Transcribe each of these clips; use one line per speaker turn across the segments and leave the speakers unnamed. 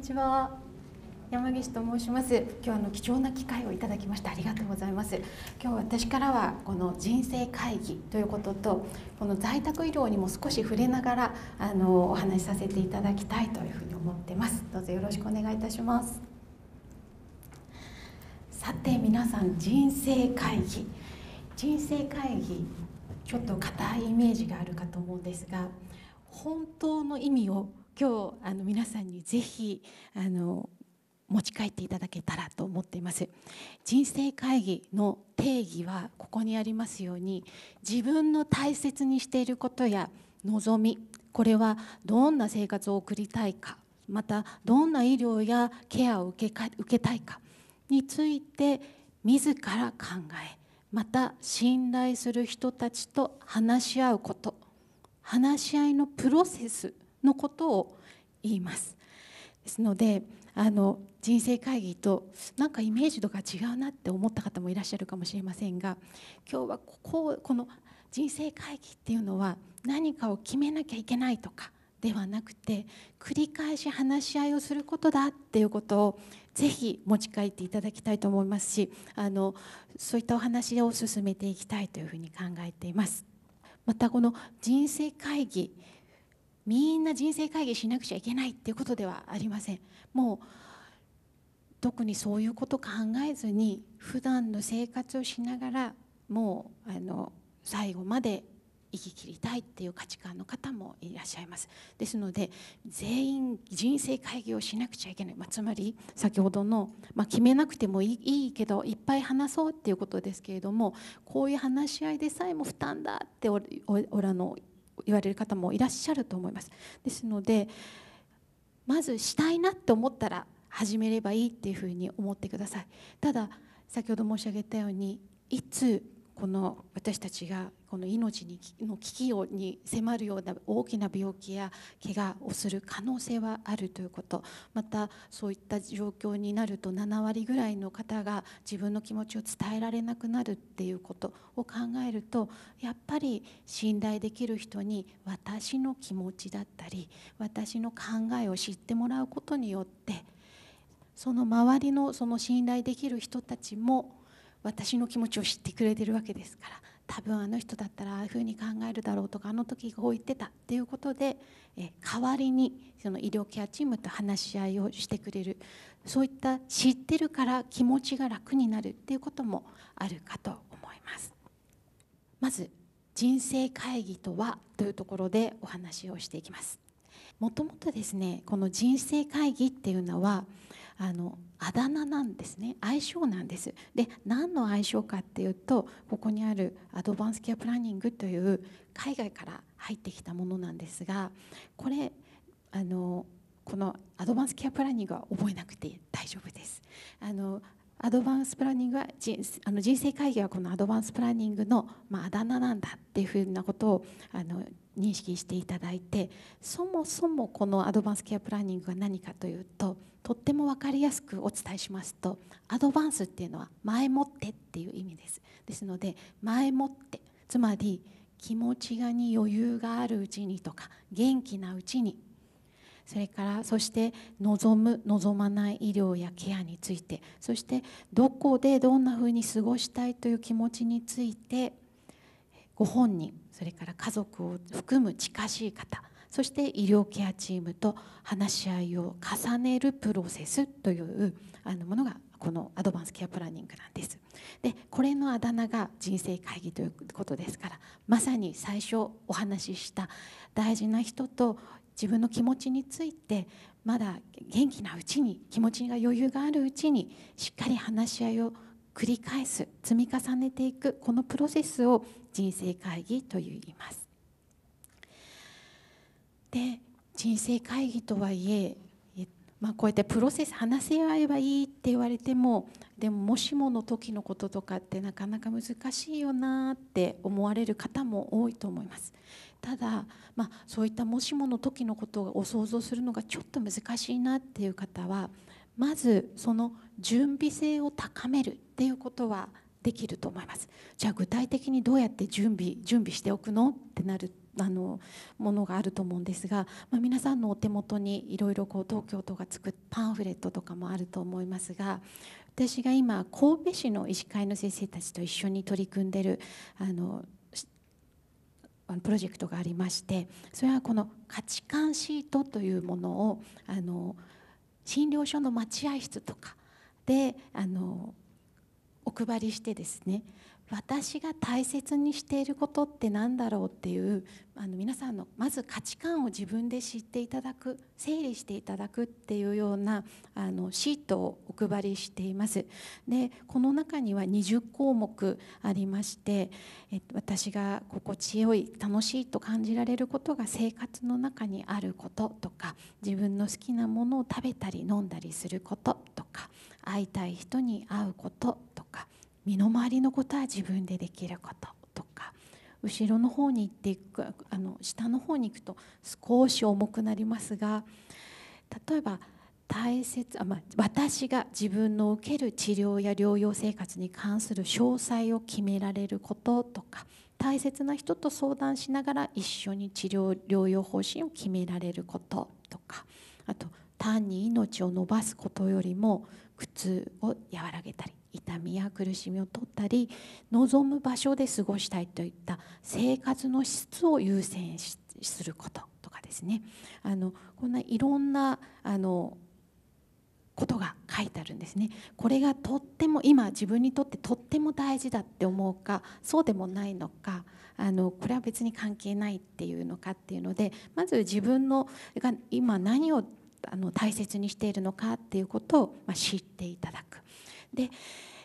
にちは。山岸と申します。今日の貴重な機会をいただきましてありがとうございます。今日私からはこの人生会議ということと、この在宅医療にも少し触れながらあのお話しさせていただきたいというふうに思ってます。どうぞよろしくお願いいたします。さて皆さん人生会議人生会議ちょっと硬いイメージがあるかと思うんですが本当の意味を今日あの皆さんにぜひあの持ち帰っていただけたらと思っています人生会議の定義はここにありますように自分の大切にしていることや望みこれはどんな生活を送りたいかまたどんな医療やケアを受けか受けたいかについて自ら考えまた信頼する人たちと話し合うこと話し合いのプロセスのことを言います。ですのであの人生会議となんかイメージとか違うなって思った方もいらっしゃるかもしれませんが今日はこここの人生会議っていうのは何かを決めなきゃいけないとかではなくて繰り返し話し合いをすることだっていうことをぜひ持ち帰っていただきたいと思いますしあのそういったお話を進めていきたいというふうに考えています。またこの人生会議みんな人生会議しなくちゃいけないっていうことではありませんもう特にそういうこと考えずに普段の生活をしながらもうあの最後まで生き切りたいっていう価値観の方もいらっしゃいますですので全員人生会議をしなくちゃいけない、まあ、つまり先ほどの、まあ、決めなくてもいいけどいっぱい話そうっていうことですけれどもこういう話し合いでさえも負担だっておらの言われる方もいらっしゃると思いますですのでまずしたいなって思ったら始めればいいっていうふうに思ってくださいただ先ほど申し上げたようにいつこの私たちがこの命にの危機に迫るような大きな病気や怪我をする可能性はあるということまたそういった状況になると7割ぐらいの方が自分の気持ちを伝えられなくなるっていうことを考えるとやっぱり信頼できる人に私の気持ちだったり私の考えを知ってもらうことによってその周りのその信頼できる人たちも私の気持ちを知ってくれてるわけですから多分あの人だったらああいうふうに考えるだろうとかあの時こう言ってたっていうことでえ代わりにその医療ケアチームと話し合いをしてくれるそういった知ってるから気持ちが楽になるっていうこともあるかと思います。まず人生会議とはというところでお話をしていきます。もともとですねこの人生会議っていうのはあのあだ名なんですね相性なんですで何の相性かっていうとここにあるアドバンスケアプランニングという海外から入ってきたものなんですがこれあのこのアドバンスケアプランニングは覚えなくて大丈夫ですあのアドバンスプランニングは人あの人生会議はこのアドバンスプランニングの、まあ、あだ名なんだっていうふうなことをあの認識していただいてそもそもこのアドバンスケアプランニングは何かというととっても分かりやすくお伝えしますとアドバンスっていうのは前もってっていう意味ですですので前もってつまり気持ちがに余裕があるうちにとか元気なうちにそれからそして望む望まない医療やケアについてそしてどこでどんなふうに過ごしたいという気持ちについてご本人それから家族を含む近しい方そして医療ケアチームと話し合いを重ねるプロセスというあのものがこのアドバンスケアプランニングなんです。でこれのあだ名が人生会議ということですからまさに最初お話しした大事な人と自分の気持ちについてまだ元気なうちに気持ちが余裕があるうちにしっかり話し合いを繰り返す積み重ねていくこのプロセスを人生会議と言います。で人生会議とはいえまあ、こうやってプロセス話し合えばいいって言われてもでももしもの時のこととかってなかなか難しいよなって思われる方も多いと思いますただ、まあ、そういったもしもの時のことを想像するのがちょっと難しいなっていう方はまずその準備性を高めるっていうことはできると思いますじゃあ具体的にどうやって準備準備しておくのってなるあのものがあると思うんですが、まあ、皆さんのお手元にいろいろ東京都が作ったパンフレットとかもあると思いますが私が今神戸市の医師会の先生たちと一緒に取り組んでるあのプロジェクトがありましてそれはこの価値観シートというものをあの診療所の待合室とかであのお配りしてですね私が大切にしていることって何だろうっていうあの皆さんのまず価値観を自分で知っていただく整理していただくっていうようなあのシートをお配りしています。でこの中には20項目ありまして、えっと、私が心地よい楽しいと感じられることが生活の中にあることとか自分の好きなものを食べたり飲んだりすることとか会いたい人に会うこと身の回りのことは自分でできることとか後ろの方に行っていくあの下の方に行くと少し重くなりますが例えば大切あ、まあ、私が自分の受ける治療や療養生活に関する詳細を決められることとか大切な人と相談しながら一緒に治療療養方針を決められることとかあと単に命を延ばすことよりも苦痛を和らげたり痛みや苦しみを取ったり望む場所で過ごしたいといった生活の質を優先することとかですねあのこんないろんなあのことが書いてあるんですね。これがとっても今自分にとってとっても大事だって思うかそうでもないのかあのこれは別に関係ないっていうのかっていうのでまず自分のが今何をあの大切にしているのかっていうことを、ま知っていただく。で、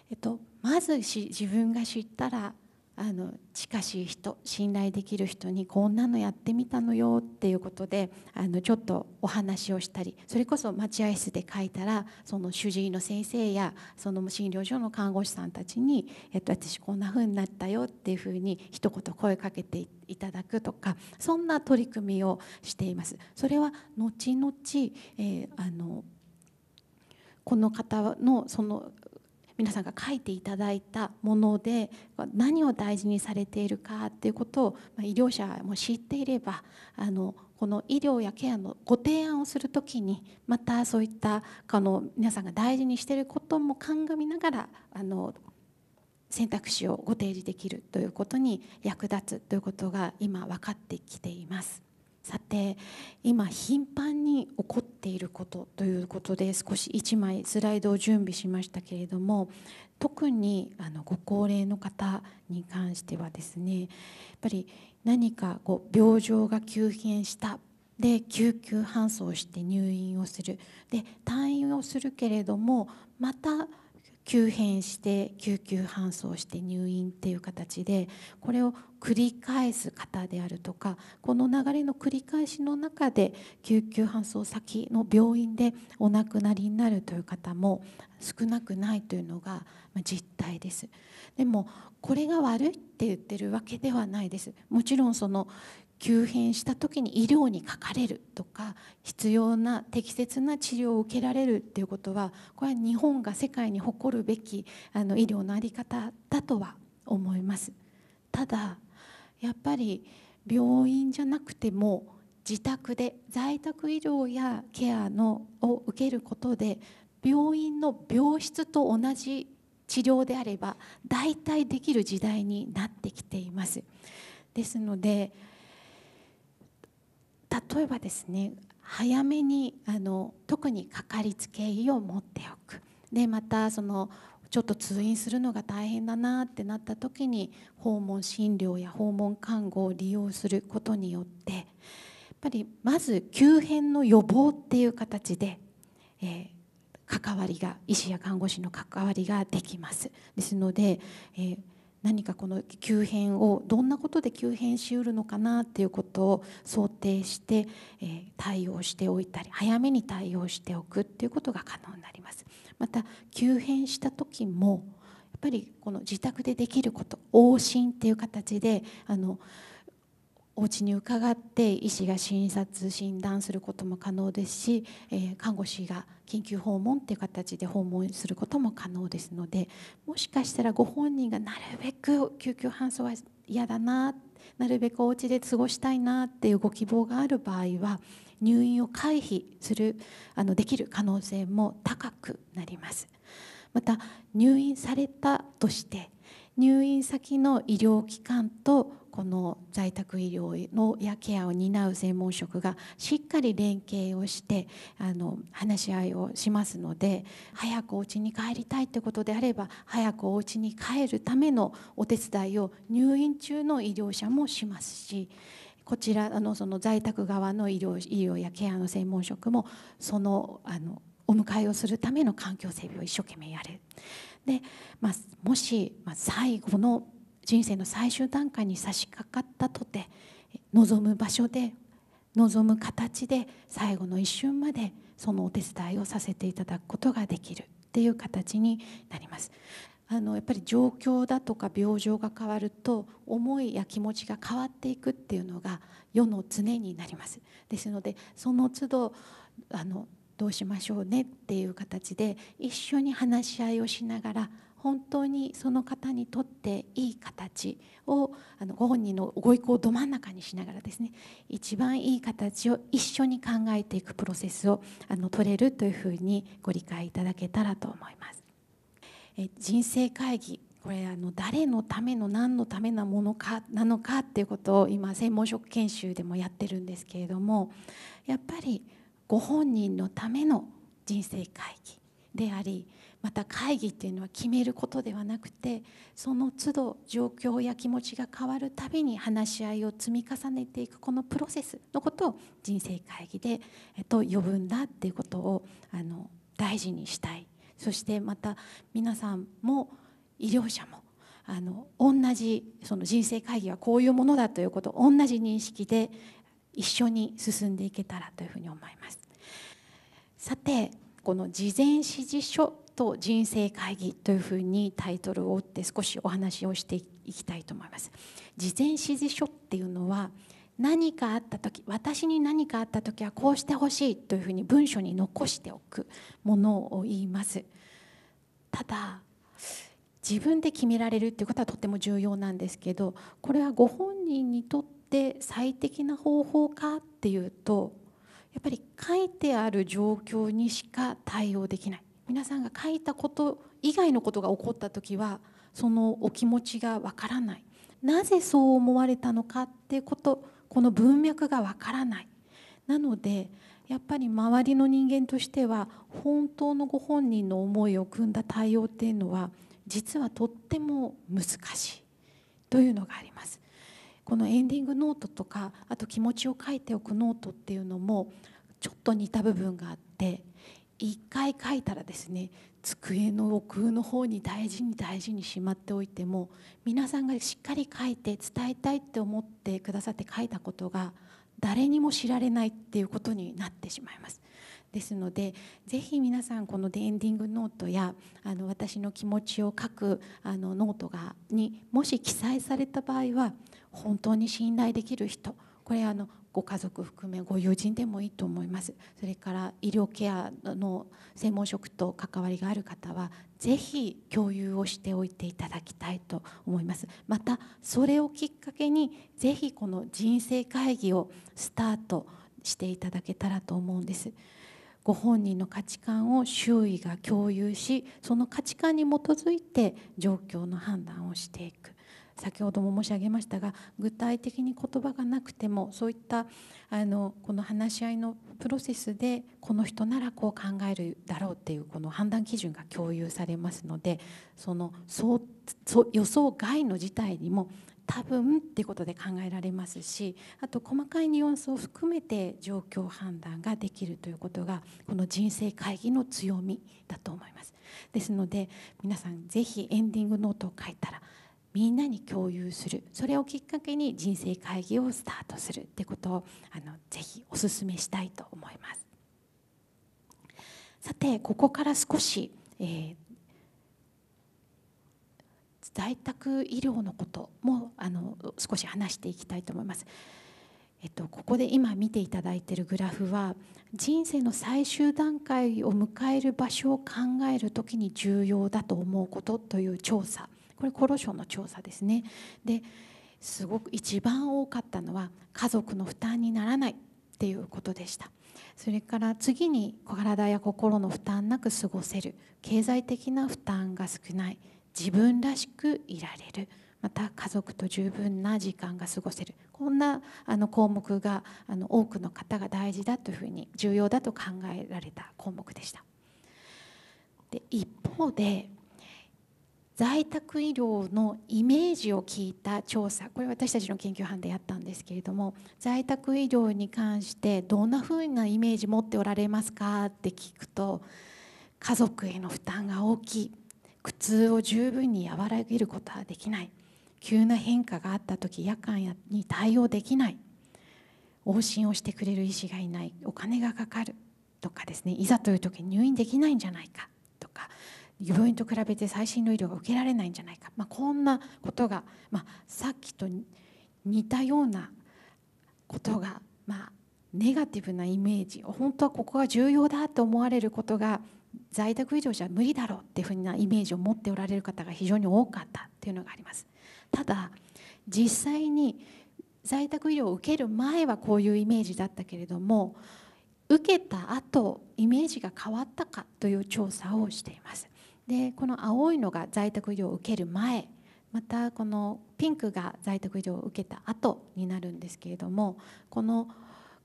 えっと、まず自分が知ったらあの近しい人信頼できる人にこんなのやってみたのよっていうことであのちょっとお話をしたりそれこそ待合室で書いたらその主治医の先生やその診療所の看護師さんたちに、えっと、私こんな風になったよっていう風に一言声かけていただくとかそんな取り組みをしています。それは後々、えー、あのこの方のその皆さんが書いていただいたもので何を大事にされているかっていうことを医療者も知っていればあのこの医療やケアのご提案をするときにまたそういったあの皆さんが大事にしていることも鑑みながらあの選択肢をご提示できるということに役立つということが今分かってきています。さて今頻繁に起こっていることということで少し1枚スライドを準備しましたけれども特にあのご高齢の方に関してはですねやっぱり何かこう病状が急変したで救急搬送して入院をするで退院をするけれどもまた急変して救急搬送して入院っていう形でこれを繰り返す方であるとかこの流れの繰り返しの中で救急搬送先の病院でお亡くなりになるという方も少なくないというのが実態です。でもこれが悪いって言ってるわけではないです。もちろんその急変した時に医療にかかれるとか必要な適切な治療を受けられるっていうことはこれは日本が世界に誇るべきあの医療の在り方だとは思いますただやっぱり病院じゃなくても自宅で在宅医療やケアのを受けることで病院の病室と同じ治療であれば大体できる時代になってきていますですので例えばですね早めにあの特にかかりつけ医を持っておくでまたそのちょっと通院するのが大変だなってなった時に訪問診療や訪問看護を利用することによってやっぱりまず急変の予防っていう形で、えー、関わりが医師や看護師の関わりができますですので、えー何かこの急変をどんなことで急変しうるのかなっていうことを想定して、え対応しておいたり早めに対応しておくっていうことが可能になります。また急変した時もやっぱりこの自宅でできること往診っていう形であのお家に伺って医師が診察診断することも可能ですし、え看護師が緊急訪問っていう形で訪問することも可能ですのでもしかしたらご本人がなるべく救急搬送は嫌だななるべくお家で過ごしたいなっていうご希望がある場合は入院を回避するあのできる可能性も高くなります。また入院されたとして入院先の医療機関とこの在宅医療のやケアを担う専門職がしっかり連携をしてあの話し合いをしますので早くお家に帰りたいってことであれば早くお家に帰るためのお手伝いを入院中の医療者もしますしこちらのその在宅側の医療医療やケアの専門職もそのあのお迎えをするための環境整備を一生懸命やる。でまあ、もし、まあ、最後の人生の最終段階に差し掛かったとて望む場所で望む形で最後の一瞬までそのお手伝いをさせていただくことができるっていう形になります。あのやっぱり状況だとか病状が変わると思いや気持ちが変わっていくっていうのが世の常になりますですのでその都度あのどうしましょうねっていう形で一緒に話し合いをしながら本当にその方にとっていい形をあのご本人のご意向をど真ん中にしながらですね一番いい形を一緒に考えていくプロセスをあの取れるというふうにご理解いただけたらと思います。え人生会議これあの誰のための何のためなものかなのかっていうことを今専門職研修でもやってるんですけれどもやっぱりご本人のための人生会議でありまた会議っていうのは決めることではなくてその都度状況や気持ちが変わるたびに話し合いを積み重ねていくこのプロセスのことを人生会議で、えっと、呼ぶんだっていうことをあの大事にしたいそしてまた皆さんも医療者もあの同じその人生会議はこういうものだということを同じ認識で一緒に進んでいけたらというふうに思います。さてこの事前指示書と人生会議というふうにタイトルを打って少しお話をしていきたいと思います。事前指示書っていうのは何かあった時私に何かあった時はこうしてほしいというふうに文書に残しておくものを言います。ただ自分で決められるっていうことはとても重要なんですけどこれはご本人にとって最適な方法かっていうとやっぱり書いてある状況にしか対応できない皆さんが書いたこと以外のことが起こった時はそのお気持ちがわからないなぜそう思われたのかってことこの文脈がわからないなのでやっぱり周りの人間としては本当のご本人の思いを汲んだ対応っていうのは実はとっても難しいというのがあります。このエンディングノートとかあと気持ちを書いておくノートっていうのもちょっと似た部分があって一回書いたらですね机の奥の方に大事に大事にしまっておいても皆さんがしっかり書いて伝えたいって思ってくださって書いたことが誰にも知られないっていうことになってしまいます。ですのでぜひ皆さんこの「エンディングノートや」あの私の気持ちを書くあのノートがにもし記載された場合は本当に信頼できる人これあのご家族含めご友人でもいいと思いますそれから医療ケアの専門職と関わりがある方はぜひ共有をしておいていただきたいと思いますまたそれをきっかけにぜひこの人生会議をスタートしていただけたらと思うんですご本人の価値観を周囲が共有しその価値観に基づいて状況の判断をしていく先ほども申し上げましたが具体的に言葉がなくてもそういったあのこの話し合いのプロセスでこの人ならこう考えるだろうっていうこの判断基準が共有されますのでその想予想外の事態にも多分っていうことで考えられますしあと細かいニュアンスを含めて状況判断ができるということがこの人生会議の強みだと思いますですので皆さん是非エンディングノートを書いたらみんなに共有するそれをきっかけに人生会議をスタートするってことをあのぜひお勧めしたいと思いますさてここから少し、えー、在宅医療のこともあの少し話していきたいと思います。えっと、ここで今見ていただいているグラフは人生の最終段階を迎える場所を考える時に重要だと思うことという調査これ厚労省の調査ですねですごく一番多かったのは家族の負担にならないっていうことでしたそれから次に体や心の負担なく過ごせる経済的な負担が少ない自分らしくいられるまた家族と十分な時間が過ごせるこんなあの項目があの多くの方が大事だというふうに重要だと考えられた項目でした。で一方で在宅医療のイメージを聞いた調査これ私たちの研究班でやったんですけれども在宅医療に関してどんなふうなイメージ持っておられますかって聞くと家族への負担が大きい苦痛を十分に和らげることはできない急な変化があった時夜間に対応できない往診をしてくれる医師がいないお金がかかるとかですねいざという時に入院できないんじゃないかとか病院と比べて最新の医療が受けられないんじゃないか、まあ、こんなことが、まあ、さっきと似たようなことが、まあ、ネガティブなイメージ本当はここが重要だと思われることが在宅医療じゃ無理だろうっていうふうなイメージを持っておられる方が非常に多かったっていうのがあります。ただ実際に在宅医療を受ける前はこういうイメージだったけれども受けた後イメージが変わったかという調査をしています。でこの青いのが在宅医療を受ける前またこのピンクが在宅医療を受けた後になるんですけれどもこの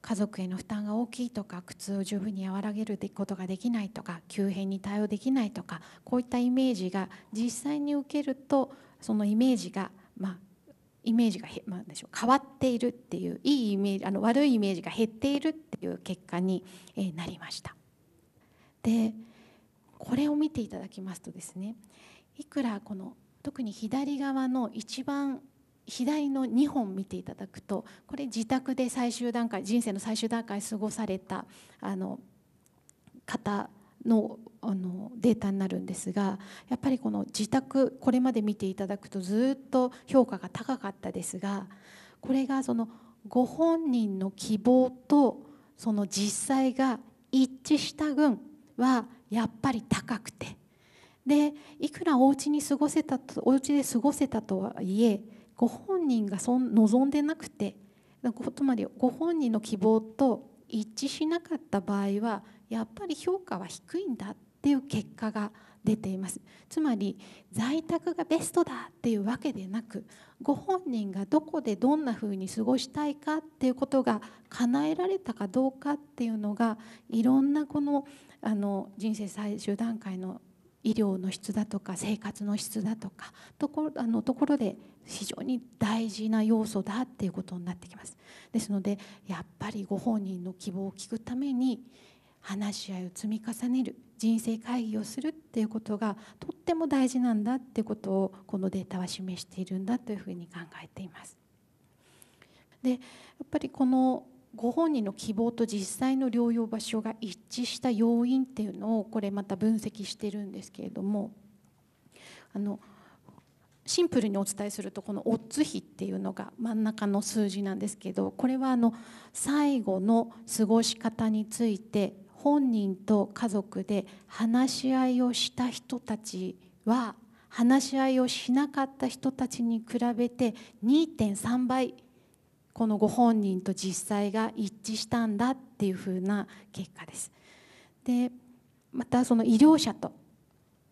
家族への負担が大きいとか苦痛を十分に和らげることができないとか急変に対応できないとかこういったイメージが実際に受けるとそのイメージがまあイメージが、まあ、でしょう変わっているっていういいイメージあの悪いイメージが減っているっていう結果になりました。でこれを見ていただきますとですねいくらこの特に左側の一番左の2本見ていただくとこれ自宅で最終段階人生の最終段階過ごされたあの方のあのデータになるんですがやっぱりこの自宅これまで見ていただくとずっと評価が高かったですがこれがそのご本人の希望とその実際が一致した群はやっぱり高くてでいくらお家に過ごせたとお家で過ごせたとはいえご本人がそん望んでなくてつまりご本人の希望と一致しなかった場合はやっぱり評価は低いんだっていう結果が出ていますつまり在宅がベストだっていうわけでなくご本人がどこでどんなふうに過ごしたいかっていうことが叶えられたかどうかっていうのがいろんなこのあの人生最終段階の医療の質だとか生活の質だとかところあのところで非常に大事な要素だっていうことになってきます。ですのでやっぱりご本人の希望を聞くために話し合いを積み重ねる人生会議をするっていうことがとっても大事なんだってことをこのデータは示しているんだというふうに考えています。でやっぱりこのご本人の希望と実際の療養場所が一致した要因っていうのをこれまた分析してるんですけれどもあのシンプルにお伝えするとこのオッズ比っていうのが真ん中の数字なんですけどこれはあの最後の過ごし方について本人と家族で話し合いをした人たちは話し合いをしなかった人たちに比べて2.3倍このご本人と実際が一致したんだっていうふうな結果です。でまたその医療者と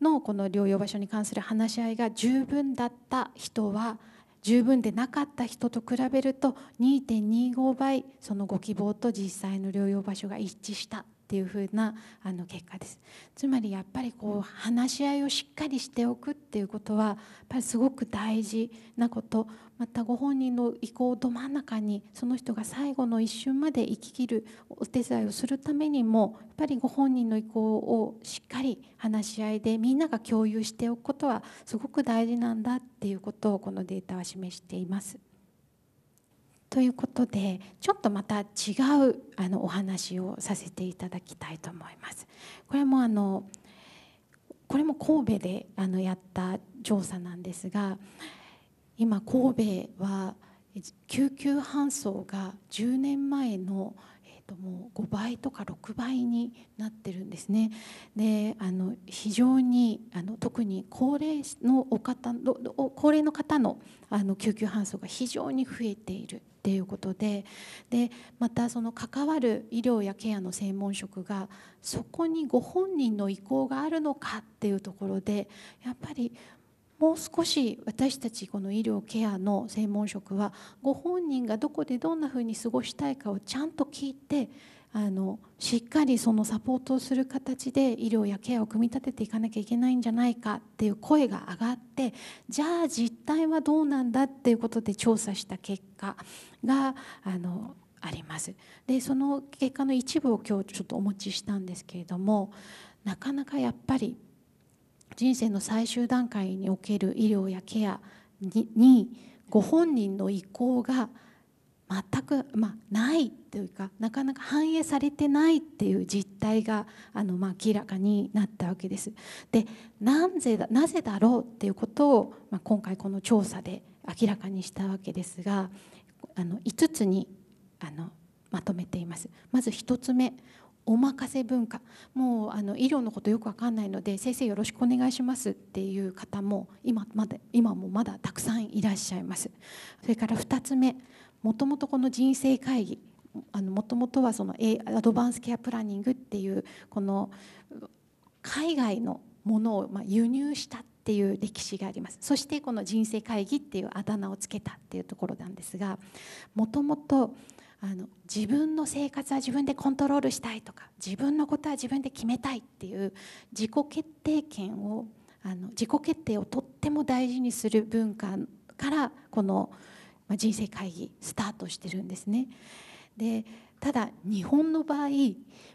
のこの療養場所に関する話し合いが十分だった人は十分でなかった人と比べると2.25倍そのご希望と実際の療養場所が一致したっていうふうなあの結果ですつまりやっぱりこう話し合いをしっかりしておくっていうことはやっぱりすごく大事なことまたご本人の意向をど真ん中にその人が最後の一瞬まで生ききるお手伝いをするためにもやっぱりご本人の意向をしっかり話し合いでみんなが共有しておくことはすごく大事なんだっていうことをこのデータは示しています。ということでちょっとまた違うあのお話をさせていただきたいと思います。これもあのこれも神戸であのやった調査なんですが今神戸は救急搬送が10年前の、えー、ともう5倍とか6倍になってるんですね。であの非常にあの特に高齢のお方高齢の方のあの救急搬送が非常に増えている。っていうことででまたその関わる医療やケアの専門職がそこにご本人の意向があるのかっていうところでやっぱりもう少し私たちこの医療ケアの専門職はご本人がどこでどんなふうに過ごしたいかをちゃんと聞いてあのしっかりそのサポートをする形で医療やケアを組み立てていかなきゃいけないんじゃないかっていう声が上がってじゃあ実態はどうなんだっていうことで調査した結果があのありますでその結果の一部を今日ちょっとお持ちしたんですけれどもなかなかやっぱり人生の最終段階における医療やケアにご本人の意向が全く、まあ、ないというかなかなか反映されてないっていう実態があの、まあ、明らかになったわけです。でなぜだなぜだろうっていうことを、まあ、今回この調査で明らかにしたわけですがあの5つにあのまとめています。まず1つ目お任せ文化もうあの医療のことよく分かんないので先生よろしくお願いしますっていう方も今まで今もまだたくさんいらっしゃいますそれから2つ目もともとこの人生会議もともとはそのアドバンスケアプランニングっていうこの海外のものをま輸入したっていう歴史がありますそしてこの人生会議っていうあだ名をつけたっていうところなんですがもともとあの自分の生活は自分でコントロールしたいとか自分のことは自分で決めたいっていう自己決定権をあの自己決定をとっても大事にする文化からこの「まあ、人生会議スタートしてるんですね。でただ日本の場合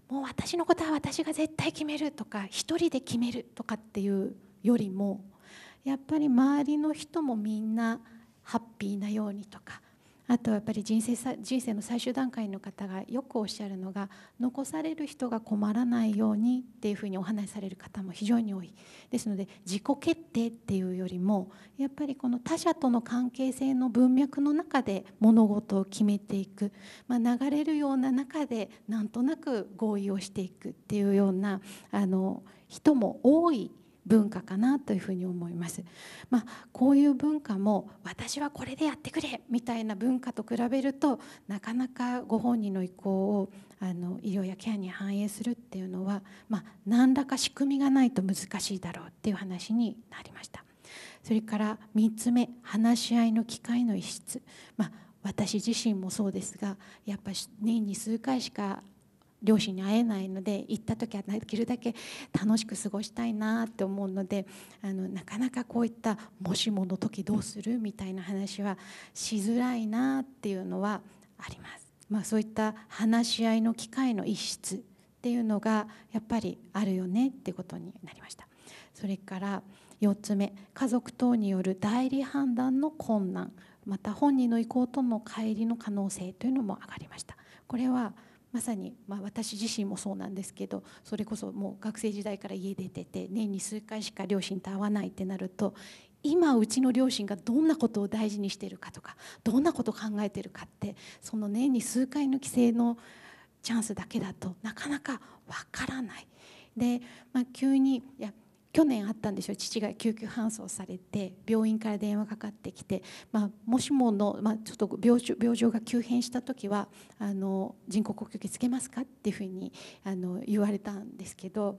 もう私のことは私が絶対決めるとか一人で決めるとかっていうよりもやっぱり周りの人もみんなハッピーなようにとかあとやっぱり人生人生の最終段階の方がよくおっしゃるのが残される人が困らないようにっていうふうにお話しされる方も非常に多いですので自己決定っていうよりもやっぱりこの他者との関係性の文脈の中で物事を決めていく、まあ、流れるような中でなんとなく合意をしていくっていうようなあの人も多い文化かなというふうに思います。まあ、こういう文化も私はこれでやってくれみたいな文化と比べるとなかなかご本人の意向をあの医療やケアに反映するっていうのは、まあ、何らか仕組みがないと難しいだろうっていう話になりました。それから3つ目話し合いの機会の一室、まあ私自身もそうですがやっぱ年に数回しか両親に会えないので行った時はできるだけ楽しく過ごしたいなって思うのであのなかなかこういったもしもの時どうするみたいな話はしづらいなっていうのはあります。まあ、そういった話し合いの機会の一室っていうのがやっぱりあるよねってことになりました。それから4つ目家族等による代理判断の困難また本人の意向との乖離の可能性というのも上がりました。これはまさに、まあ、私自身もそうなんですけどそれこそもう学生時代から家出てて年に数回しか両親と会わないってなると今うちの両親がどんなことを大事にしているかとかどんなことを考えてるかってその年に数回の帰省のチャンスだけだとなかなかわからない。で、まあ、急にいや去年あったんでしょう父が救急搬送されて病院から電話かかってきて、まあ、もしもの、まあ、ちょっと病状が急変した時はあの人工呼吸器つけますかっていうふうにあの言われたんですけど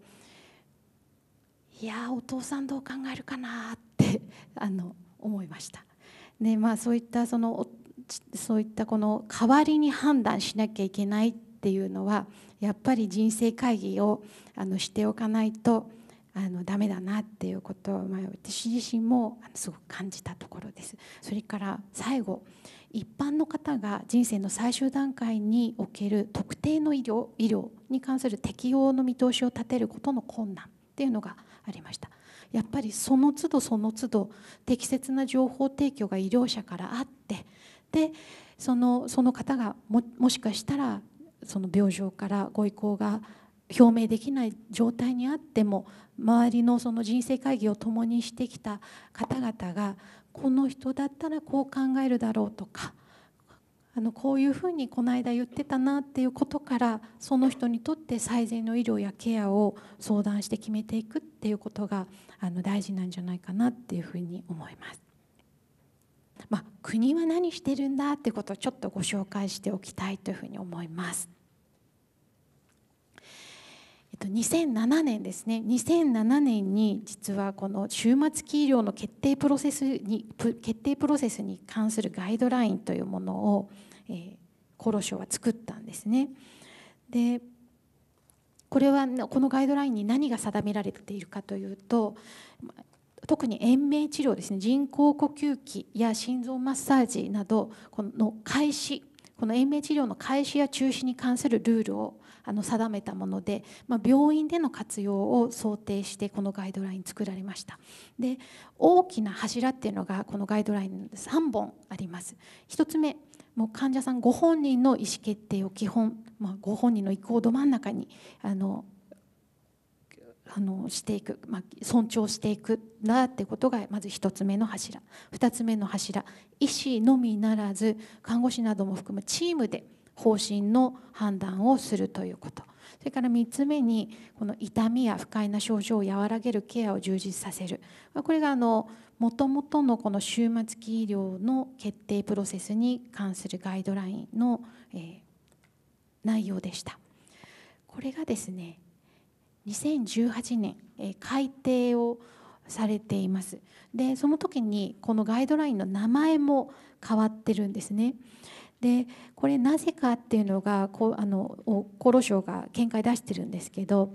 いやお父さんどう考えるかなって あの思いました。でまあ、そういったそのそういったこの代わりに判断しなきゃいけないっていうのはやっぱり人生会議をあのしておかないとあのダメだなっていうことを、まあ、私自身もあのすごく感じたところですそれから最後一般の方が人生の最終段階における特定の医療医療に関する適用の見通しを立てることの困難っていうのがありましたやっぱりその都度その都度適切な情報提供が医療者からあってでそのその方がももしかしたらその病状からご意向が表明できない状態にあっても周りのその人生会議を共にしてきた方々がこの人だったらこう考えるだろうとかあのこういうふうにこの間言ってたなっていうことからその人にとって最善の医療やケアを相談して決めていくっていうことがあの大事なんじゃないかなっていうふうに思います。まあ、国は何してるんだってことをちょっとご紹介しておきたいというふうに思います。と2007年ですね2007年に実はこの終末期医療の決定プロセスに決定プロセスに関するガイドラインというものを、えー、厚労省は作ったんですね。でこれはこのガイドラインに何が定められているかというと特に延命治療ですね人工呼吸器や心臓マッサージなどこの開始この延命治療の開始や中止に関するルールをあの定めたもので、まあ、病院での活用を想定してこのガイドライン作られましたで大きな柱っていうのがこのガイドライン3本あります1つ目もう患者さんご本人の意思決定を基本、まあ、ご本人の意向をど真ん中にあのあのしていく、まあ、尊重していくなってことがまず1つ目の柱2つ目の柱医師のみならず看護師なども含むチームで方針の判断をするということそれから3つ目にこの痛みや不快な症状を和らげるケアを充実させるこれがもともとのこの終末期医療の決定プロセスに関するガイドラインの、内容でしたこれがですね2018年、改定をされていますでその時にこのガイドラインの名前も変わってるんですねでこれなぜかっていうのがこあの厚労省が見解出してるんですけど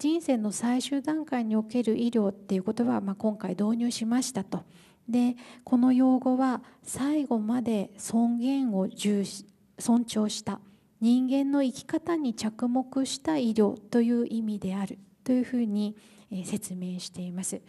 人生の最終段階における医療っていうことは、まあ、今回導入しましたと。でこの用語は最後まで尊厳を重視尊重した人間の生き方に着目した医療という意味であるというふうに説明しています。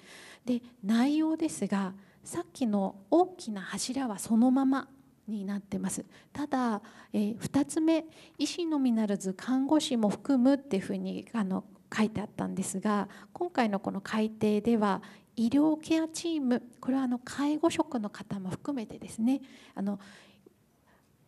で内容ですがさっきの大きな柱はそのままになってますただ、えー、2つ目医師のみならず看護師も含むっていうふうにあの書いてあったんですが今回のこの改定では医療ケアチームこれはあの介護職の方も含めてですねあの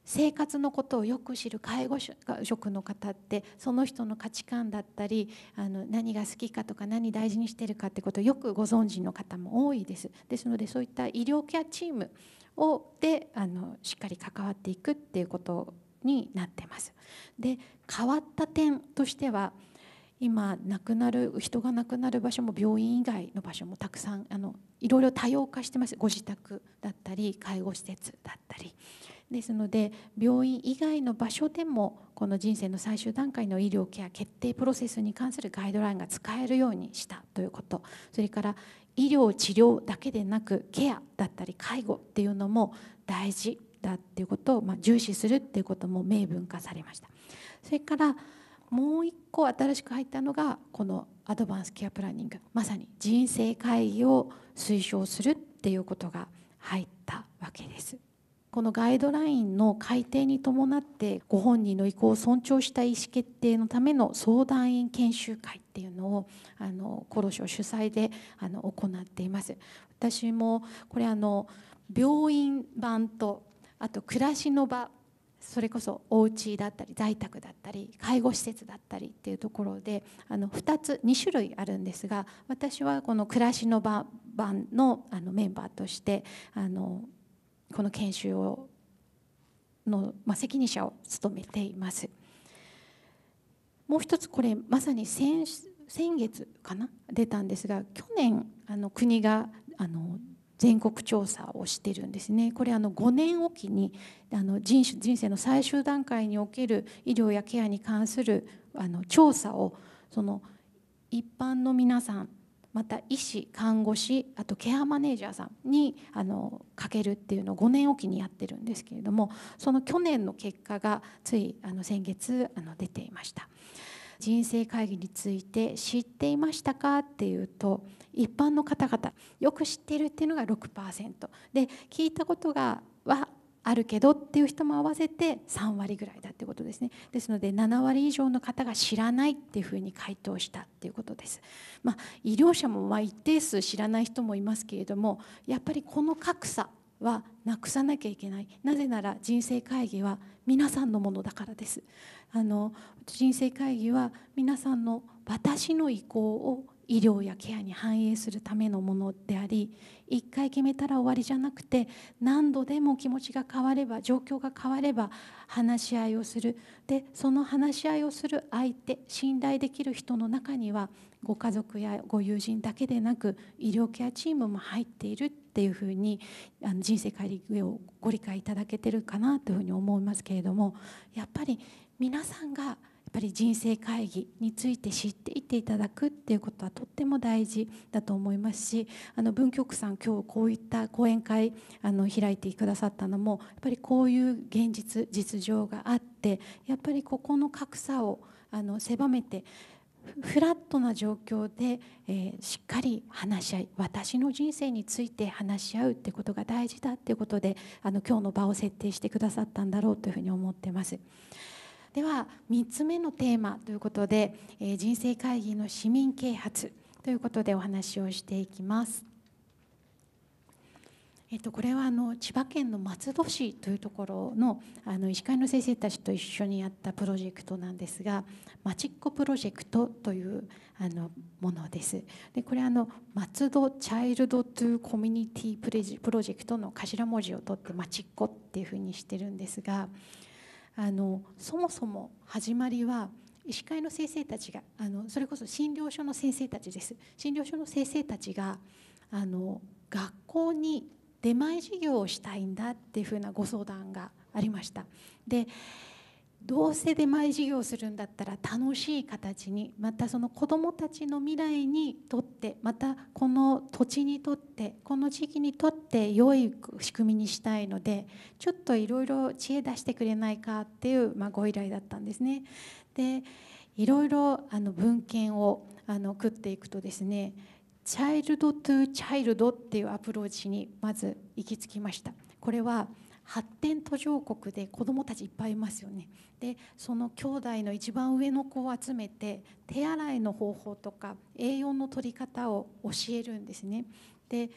生活のことをよく知る介護職の方ってその人の価値観だったりあの何が好きかとか何大事にしてるかってことをよくご存知の方も多いですですのでそういった医療ケアチームをであのしっかり関わっていくっていうことになってます。で変わった点としては今亡くなる人が亡くなる場所も病院以外の場所もたくさんあのいろいろ多様化してますご自宅だったり介護施設だったりですので病院以外の場所でもこの人生の最終段階の医療ケア決定プロセスに関するガイドラインが使えるようにしたということそれから医療治療だけでなくケアだったり介護っていうのも大事だっていうことを、まあ、重視するっていうことも明文化されましたそれからもう一個新しく入ったのがこのアドバンスケアプランニングまさに人生会議を推奨するっていうことが入ったわけですこのガイドラインの改定に伴ってご本人の意向を尊重した意思決定のための相談員研修会っていうのをあの厚労省主催であの行っています。私もこれあの病院版とあと暮らしの場それこそお家だったり在宅だったり介護施設だったりっていうところであの2つ2種類あるんですが私はこの暮らしの場版のあのメンバーとしてあのこの研修をの、まあ、責任者を務めています。もう一つこれまさに先先月かな出たんですが去年あの国があの全国調査をしてるんですね。これあの5年おきにあの人人生の最終段階における医療やケアに関するあの調査をその一般の皆さんまた医師看護師あとケアマネージャーさんにあのかけるっていうのを5年おきにやってるんですけれどもその去年の結果がついあの先月あの出ていました。人生会議について知っていましたかっていうと一般の方々よく知ってるっていうのが6%で聞いたことがはあるけどっていう人も合わせて3割ぐらいだってことですねですので7割以上の方が知らないっていうふうに回答したっていうことです、まあ、医療者もま一定数知らない人もいますけれどもやっぱりこの格差はなくさなきゃいけないなぜなら人生会議は皆さんのものだからですあの人生会議は皆さんの私の意向を医療やケアに反映するためのものであり一回決めたら終わりじゃなくて何度でも気持ちが変われば状況が変われば話し合いをするでその話し合いをする相手信頼できる人の中にはご家族やご友人だけでなく医療ケアチームも入っているっていうふうにあの人生帰り上をご理解いただけてるかなというふうに思いますけれどもやっぱり皆さんがぱり人生会議について知っていっていただくっていうことはとっても大事だと思いますしあの文京区さん今日こういった講演会あの開いてくださったのもやっぱりこういう現実実情があってやっぱりここの格差をあの狭めてフラットな状況で、えー、しっかり話し合い私の人生について話し合うってことが大事だっていうことであの今日の場を設定してくださったんだろうというふうに思ってます。では3つ目のテーマということで、え人生会議の市民啓発ということでお話をしていきます。えっと、これはあの千葉県の松戸市というところのあの医師会の先生たちと一緒にやったプロジェクトなんですが「まちっこプロジェクト」というあのものです。でこれあの松戸チャイルド・トゥ・コミュニティプレジ・プロジェクトの頭文字を取って「まちっこ」っていうふうにしてるんですがあのそもそも始まりは医師会の先生たちがあのそれこそ診療所の先生たちです診療所の先生たちがあの学校に出前授業をしたいんだっていうふうなご相談がありました。でどうせ出前授業するんだったら楽しい形にまたその子どもたちの未来にとってまたこの土地にとってこの地域にとって良い仕組みにしたいのでちょっといろいろ知恵出してくれないかっていう、まあ、ご依頼だったんですね。でいろいろあの文献をあの送っていくとですねチャイルド・トゥ・チャイルドっていうアプローチにまず行き着きました。これは発展途上国で子どもたちいっぱいいますよねでその兄弟の一番上の子を集めて手洗いの方法とか栄養の取り方を教えるんですねで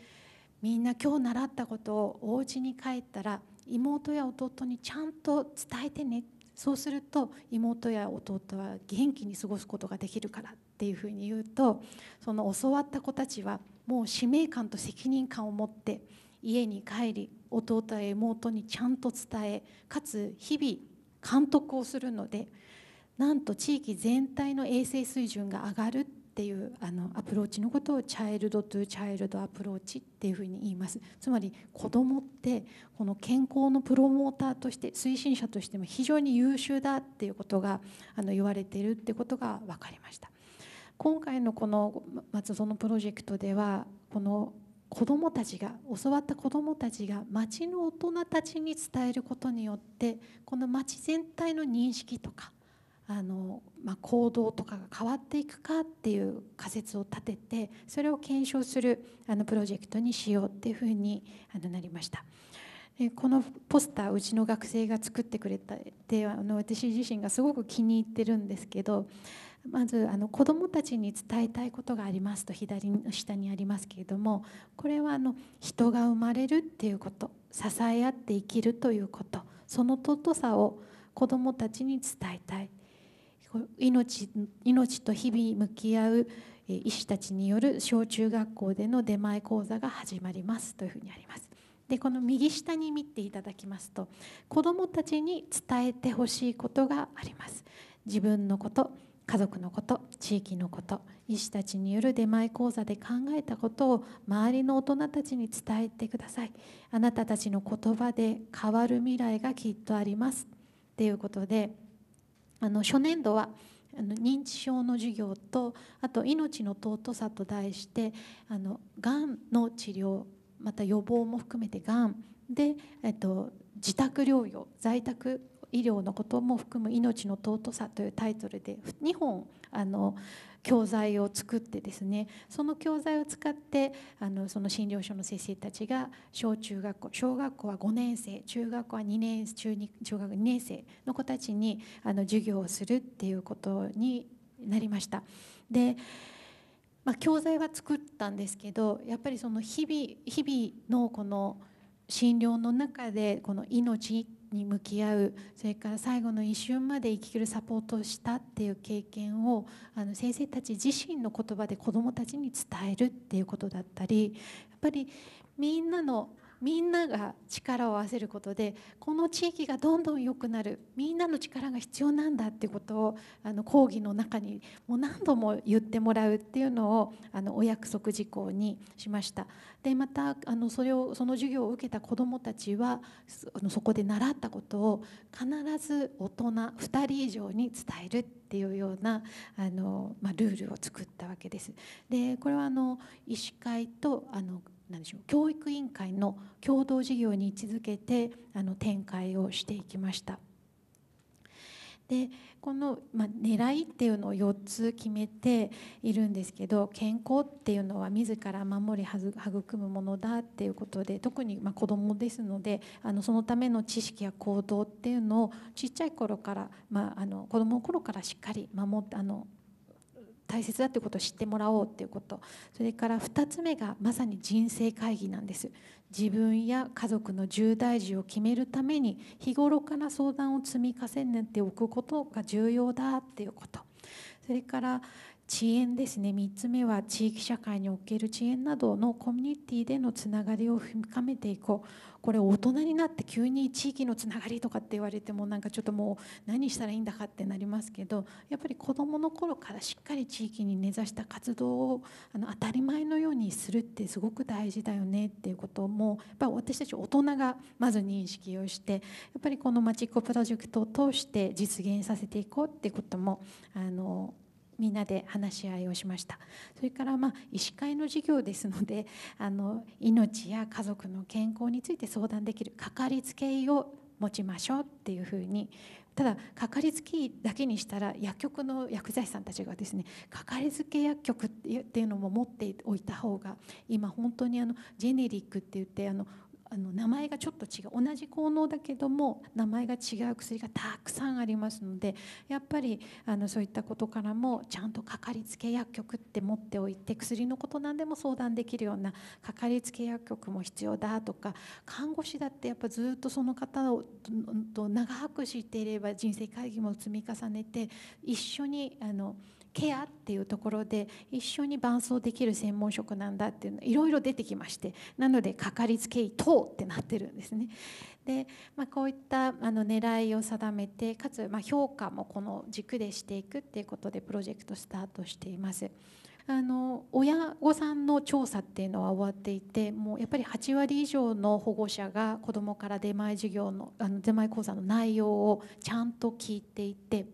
みんな今日習ったことをお家に帰ったら妹や弟にちゃんと伝えてねそうすると妹や弟は元気に過ごすことができるからっていうふうに言うとその教わった子たちはもう使命感と責任感を持って家に帰り弟や妹にちゃんと伝えかつ日々監督をするのでなんと地域全体の衛生水準が上がるっていうあのアプローチのことをチャイルド・トゥ・チャイルド・アプローチっていうふうに言いますつまり子どもってこの健康のプロモーターとして推進者としても非常に優秀だっていうことがあの言われているってことが分かりました今回のこの松園プロジェクトではこの子どもたちが教わった子どもたちが町の大人たちに伝えることによってこの町全体の認識とかあの、まあ、行動とかが変わっていくかっていう仮説を立ててそれを検証するあのプロジェクトにしようっていうふうになりました。このポスターうちの学生が作ってくれたであの私自身がすごく気に入ってるんですけどまずあの子どもたちに伝えたいことがありますと左の下にありますけれどもこれはあの人が生まれるっていうこと支え合って生きるということその尊さを子どもたちに伝えたい命命と日々向き合う医師たちによる小中学校での出前講座が始まりますというふうにあります。でこの右下に見ていただきますと子どもたちに伝えてほしいことがあります。自分のこと家族のこと地域のこと医師たちによる出前講座で考えたことを周りの大人たちに伝えてくださいあなたたちの言葉で変わる未来がきっとありますということであの初年度はあの認知症の授業とあと「命の尊さ」と題してあのがんの治療また予防も含めてがんで、えっと、自宅療養在宅医療のことも含む「命の尊さ」というタイトルで2本あの教材を作ってですねその教材を使ってあのその診療所の先生たちが小中学校小学校は5年生中学校は2年中中学2年生の子たちにあの授業をするっていうことになりました。でまあ、教材は作ったんですけどやっぱりその日々日々のこの診療の中でこの命に向き合うそれから最後の一瞬まで生きるサポートをしたっていう経験をあの先生たち自身の言葉で子どもたちに伝えるっていうことだったりやっぱりみんなのみんなが力を合わせることでこの地域がどんどん良くなるみんなの力が必要なんだってことをあの講義の中にもう何度も言ってもらうっていうのをあのお約束事項にしましたでまたあのそれをその授業を受けた子どもたちはのそこで習ったことを必ず大人2人以上に伝えるっていうようなあの、まあ、ルールを作ったわけです。でこれはあの医師会とあの何でしょう教育委員会の共同事業に位置づけてあの展開をしていきました。でこの、まあ、狙いっていうのを4つ決めているんですけど健康っていうのは自ら守り育むものだっていうことで特にまあ子どもですのであのそのための知識や行動っていうのをちっちゃい頃から、まあ、あの子どもの頃からしっかり守ってあの大切だってことを知ってもらおうっていうことそれから2つ目がまさに人生会議なんです自分や家族の重大事を決めるために日頃から相談を積み重ねておくことが重要だっていうことそれから遅延ですね3つ目は地域社会における遅延などのコミュニティでのつながりを深めていこうこれ大人になって急に地域のつながりとかって言われてもなんかちょっともう何したらいいんだかってなりますけどやっぱり子どもの頃からしっかり地域に根ざした活動をあの当たり前のようにするってすごく大事だよねっていうこともやっぱ私たち大人がまず認識をしてやっぱりこのまちっこプロジェクトを通して実現させていこうってこともあのみんなで話し合いをしましたそれからまあ医師会の授業ですので あの命や家族の健康について相談できるかかりつけ医を持ちましょうっていうふうにただかかりつけ医だけにしたら薬局の薬剤師さんたちがですねかかりつけ薬局っていうのも持っておいた方が今本当にあのジェネリックって言ってあのあの名前がちょっと違う同じ効能だけども名前が違う薬がたくさんありますのでやっぱりあのそういったことからもちゃんとかかりつけ薬局って持っておいて薬のこと何でも相談できるようなかかりつけ薬局も必要だとか看護師だってやっぱずっとその方をと長く知っていれば人生会議も積み重ねて一緒にあの。ケアっていうところで一緒に伴走できる専門職なんだっていうのいろいろ出てきましてなのでかかりつけ医等ってなってるんですね。でまあ、こういったあの狙いを定めてかつま評価もこの軸でしていくっていうことでプロジェクトスタートしています。あの親御さんの調査っていうのは終わっていてもうやっぱり8割以上の保護者が子どもから出前授業のあの出前講座の内容をちゃんと聞いていて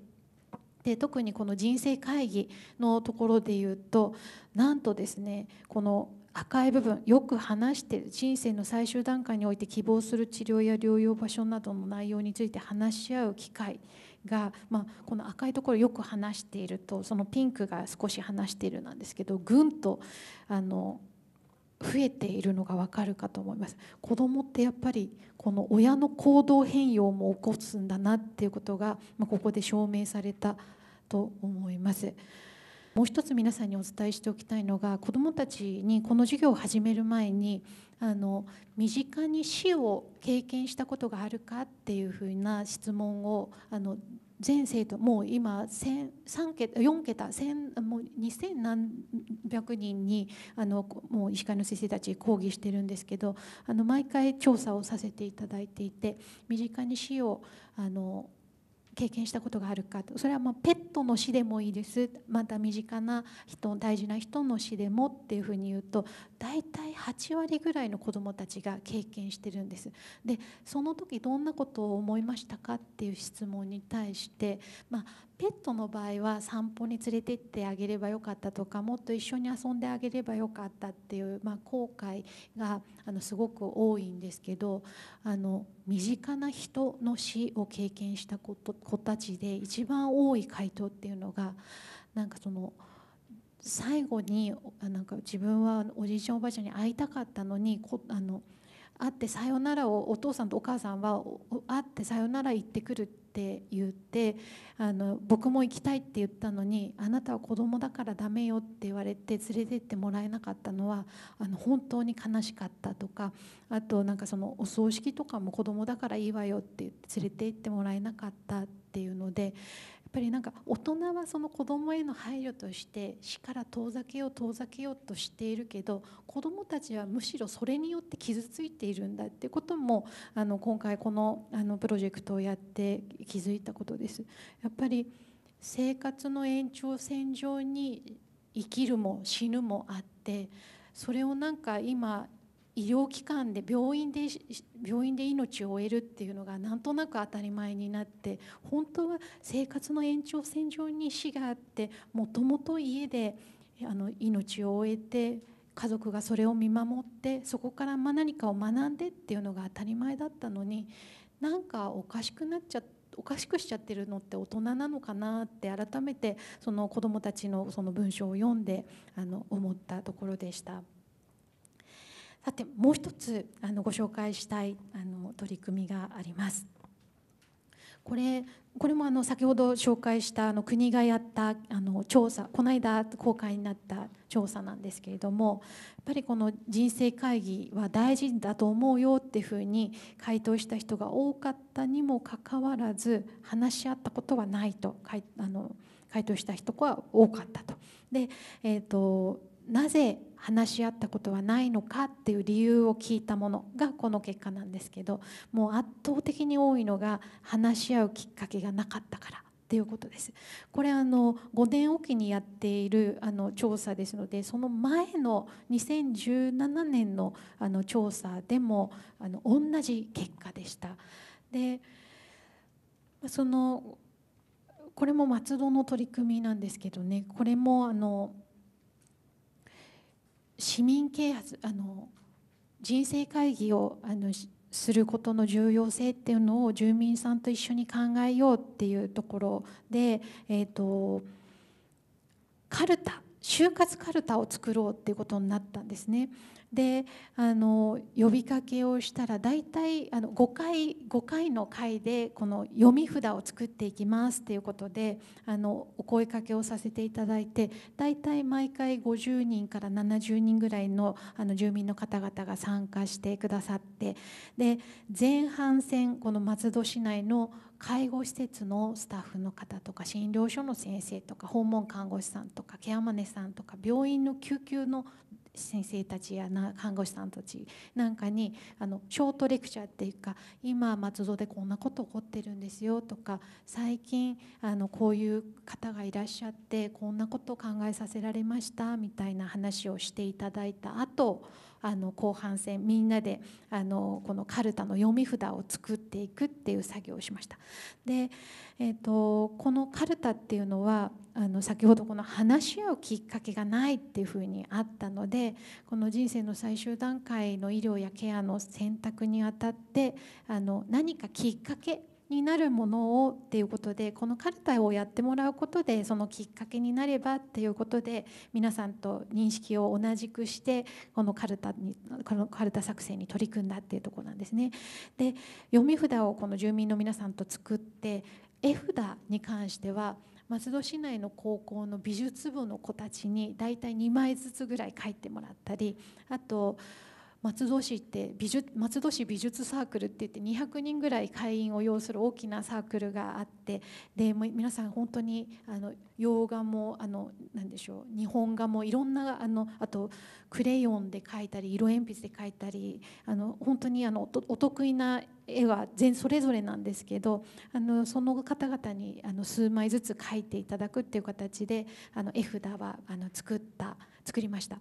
で特にこの人生会議のところで言うとなんとですねこの赤い部分よく話してる人生の最終段階において希望する治療や療養場所などの内容について話し合う機会が、まあ、この赤いところよく話しているとそのピンクが少し話しているなんですけどぐんとあの増えているのがわかるかと思います子供ってやっぱりこの親の行動変容も起こすんだなっていうことが、まここで証明されたと思います。もう一つ皆さんにお伝えしておきたいのが子どもたちにこの授業を始める前にあの身近に死を経験したことがあるかっていうふうな質問をあの全生徒もう今三桁4桁千もう2,000何百人にあのもう医師会の先生たち講義してるんですけどあの毎回調査をさせていただいていて身近に死をあの経験したことがあるかそれはまペットの死でもいいですまた身近な人大事な人の死でもっていうふうに言うと大体8割ぐらいの子どもたちが経験してるんです。でその時どんなことを思いましたかっていう質問に対して、まあ、ペットの場合は散歩に連れてってあげればよかったとかもっと一緒に遊んであげればよかったっていう、まあ、後悔があのすごく多いんですけどあの身近な人の死を経験した子たちで一番多い回答っていうのがなんかその。最後になんか自分はおじいちゃんおばあちゃんに会いたかったのにこあの会ってさよならをお父さんとお母さんは会ってさよなら言ってくるってって言ってあの僕も行きたいって言ったのにあなたは子供だからダメよって言われて連れてってもらえなかったのはあの本当に悲しかったとかあとなんかそのお葬式とかも子供だからいいわよって言って連れて行ってもらえなかったっていうのでぱりなんか大人はその子供への配慮として死から遠ざけよう遠ざけようとしているけど子供たちはむしろそれによって傷ついているんだってこともあの今回このあのプロジェクトをやって気づいたことです。やっぱり生活の延長線上に生きるも死ぬもあってそれをなんか今医療機関で病院で病院で命を終えるっていうのがなんとなく当たり前になって本当は生活の延長線上に死があってもともと家であの命を終えて家族がそれを見守ってそこから何かを学んでっていうのが当たり前だったのになんかおかしくなっちゃって。おかしくしちゃってるのって大人なのかなって改めてその子どもたちのその文章を読んであの思ったところでした。さてもう一つあのご紹介したいあの取り組みがあります。これこれもあの先ほど紹介したあの国がやったあの調査この間公開になった調査なんですけれどもやっぱりこの人生会議は大事だと思うよっていうふうに回答した人が多かったにもかかわらず話し合ったことはないとあの回答した人は多かったと。でえーとなぜ話し合ったことはないのかっていう理由を聞いたものがこの結果なんですけどもう圧倒的に多いのが話し合うきっかけがなかったからっていうことです。これあの5年おきにやっているあの調査ですのでその前の2017年のあの調査でもあの同じ結果でした。でそのこれも松戸の取り組みなんですけどねこれもあの市民啓発あの人生会議をあのすることの重要性っていうのを住民さんと一緒に考えようっていうところで、えーと、カルタ就活カルタを作ろうっていうことになったんですね。であの呼びかけをしたら大体あの5回5回の回でこの読み札を作っていきますっていうことであのお声かけをさせていただいて大体毎回50人から70人ぐらいのあの住民の方々が参加してくださってで前半戦この松戸市内の介護施設のスタッフの方とか診療所の先生とか訪問看護師さんとかケアマネさんとか病院の救急の先生たちや看護師さんたちなんかにあのショートレクチャーっていうか今松戸でこんなこと起こってるんですよとか最近あのこういう方がいらっしゃってこんなことを考えさせられましたみたいな話をしていただいた後あの後半戦みんなであのこのかるたの読み札を作っていくっていう作業をしました。で、えーと、このかるたっていうのはあの先ほどこの話し合うきっかけがないっていうふうにあったのでこの人生の最終段階の医療やケアの選択にあたってあの何かきっかけになるものをっていうことでこのカルタをやってもらうことでそのきっかけになればっていうことで皆さんと認識を同じくしてこのカルタにこのカルタ作成に取り組んだっていうとこなんですね。で読み札をこの住民の皆さんと作って絵札に関しては松戸市内の高校の美術部の子たちに大体2枚ずつぐらい書いてもらったりあと松戸市って美術松戸市美術サークルって言って200人ぐらい会員を要する大きなサークルがあってで皆さん本当にあの洋画もあの何でしょう日本画もいろんなあのあとクレヨンで描いたり色鉛筆で描いたりあの本当にあのお得意な絵は全それぞれなんですけどあのその方々にあの数枚ずつ描いていただくっていう形であの絵札はあの作った作りました。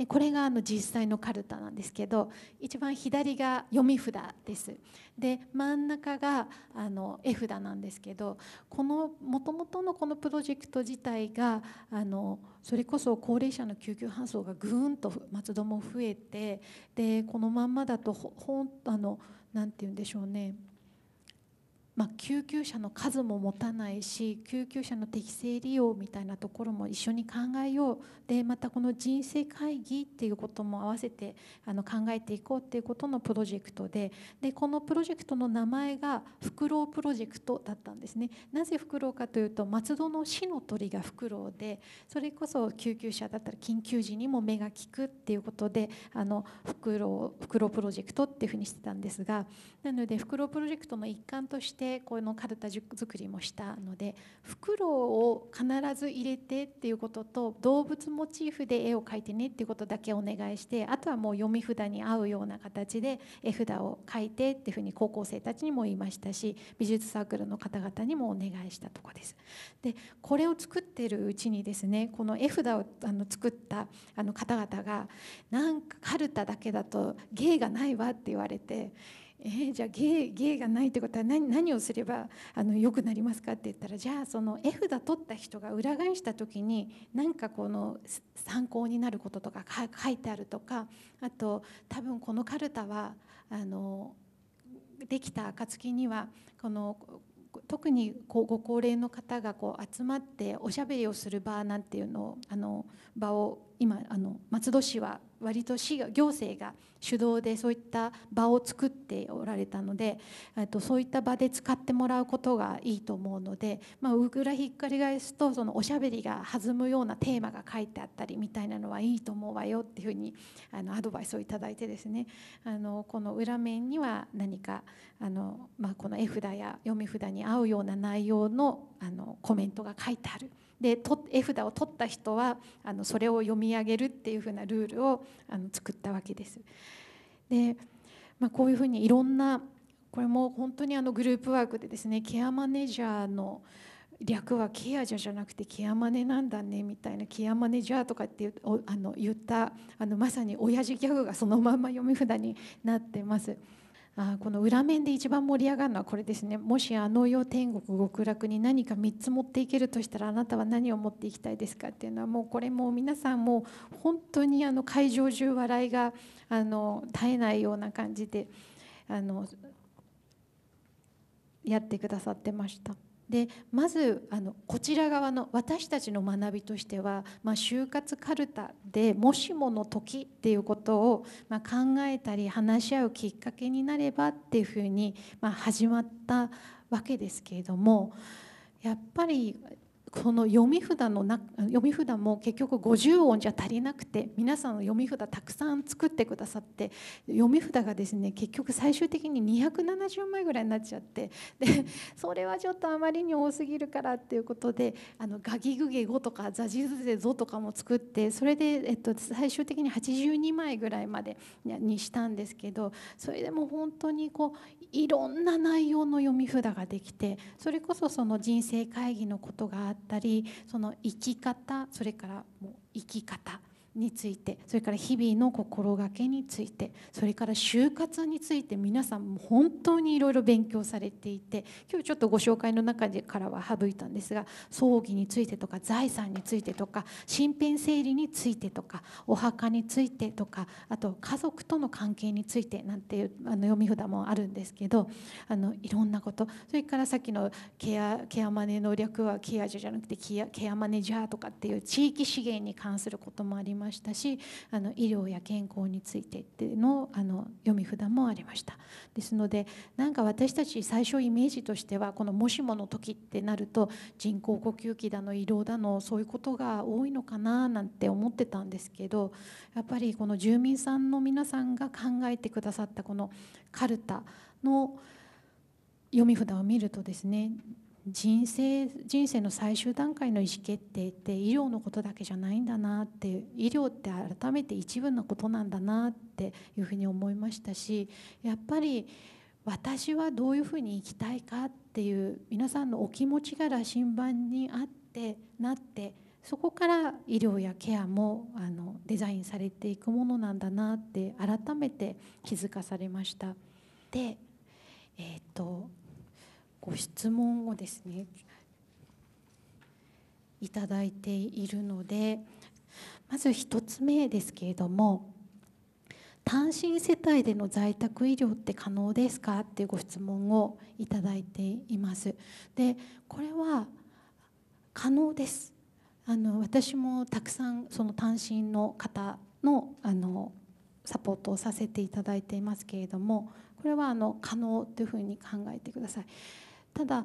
でこれがあの実際のカルタなんですけど一番左が読み札ですで真ん中があの絵札なんですけどこのもともとのこのプロジェクト自体があのそれこそ高齢者の救急搬送がぐーんと松戸も増えてでこのまんまだとほほんあのなんて言うんでしょうねまあ、救急車の数も持たないし救急車の適正利用みたいなところも一緒に考えようでまたこの人生会議っていうことも合わせてあの考えていこうっていうことのプロジェクトででこのプロジェクトの名前がフクロウプロジェクトだったんですねなぜフクロウかというと松戸の市の鳥がフクロウでそれこそ救急車だったら緊急時にも目が利くっていうことであのフクロウフクロウプロジェクトっていうふうにしてたんですがなのでフクロウプロジェクトの一環としてでこのカルタ作りもしたので袋を必ず入れてっていうことと動物モチーフで絵を描いてねっていうことだけお願いしてあとはもう読み札に合うような形で絵札を描いてっていうふうに高校生たちにも言いましたし美術サークルの方々にもお願いしたとこです。でこれを作ってるうちにですねこの絵札をあの作ったあの方々がなんかかるただけだと芸がないわって言われて。えー、じゃあ芸芸がないってことは何何をすればあの良くなりますかって言ったらじゃあその絵札取った人が裏返した時に何かこの参考になることとか書いてあるとかあと多分このかるたはあのできた暁にはこの特にご高齢の方がこう集まっておしゃべりをする場なんていうのをあの場を今あの松戸市は割と市が行政が主導でそういった場を作っておられたのでとそういった場で使ってもらうことがいいと思うので、まあ、らひっくり返すとそのおしゃべりが弾むようなテーマが書いてあったりみたいなのはいいと思うわよっていうふうにあのアドバイスを頂いてですねあのこの裏面には何かあの、まあ、この絵札や読み札に合うような内容のあのコメントが書いてある。で絵札を取った人はあのそれを読み上げるっていうふうなルールをあの作ったわけです。でまあ、こういうふうにいろんなこれも本当にあのグループワークでですねケアマネージャーの略はケアじゃじゃなくてケアマネなんだねみたいなケアマネジャーとかってあの言ったあのまさに親父ギャグがそのまま読み札になってます。あこの裏面で一番盛り上がるのはこれですねもしあの世天国極楽に何か3つ持っていけるとしたらあなたは何を持っていきたいですかっていうのはもうこれも皆さんもう本当にあの会場中笑いがあの絶えないような感じであのやってくださってました。でまずあのこちら側の私たちの学びとしては、まあ、就活かるたでもしもの時っていうことを、まあ、考えたり話し合うきっかけになればっていうふうに、まあ、始まったわけですけれどもやっぱりこの読み札のな読み札も結局50音じゃ足りなくて皆さんの読み札たくさん作ってくださって読み札がですね結局最終的に270枚ぐらいになっちゃってでそれはちょっとあまりに多すぎるからっていうことで「あのガギグゲゴ」とか「ザジズゼゾ」とかも作ってそれで、えっと、最終的に82枚ぐらいまでにしたんですけどそれでも本当にこういろんな内容の読み札ができてそれこそその人生会議のことがあって。ったりその生き方それからもう生き方についてそれから日々の心がけについてそれから就活について皆さんも本当にいろいろ勉強されていて今日ちょっとご紹介の中でからは省いたんですが葬儀についてとか財産についてとか身辺整理についてとかお墓についてとかあと家族との関係についてなんていうあの読み札もあるんですけどあのいろんなことそれからさっきのケアケアマネの略はケアじゃなくてケアケアマネジャーとかっていう地域資源に関することもありますましたしあの医療や健康についてってのあの読み札もありましたですのでなんか私たち最初イメージとしてはこのもしもの時ってなると人工呼吸器だの移動だのそういうことが多いのかななんて思ってたんですけどやっぱりこの住民さんの皆さんが考えてくださったこのカルタの読み札を見るとですね人生人生の最終段階の意思決定って医療のことだけじゃないんだなって医療って改めて一部のことなんだなっていうふうに思いましたしやっぱり私はどういうふうに生きたいかっていう皆さんのお気持ちが羅針盤にあってなってそこから医療やケアもあのデザインされていくものなんだなって改めて気づかされました。で、えーと、とご質問をですねいただいているのでまず1つ目ですけれども単身世帯での在宅医療って可能ですかっていうご質問をいただいています。でこれは可能ですあの私もたくさんその単身の方のあのサポートをさせていただいていますけれどもこれはあの可能というふうに考えてください。ただ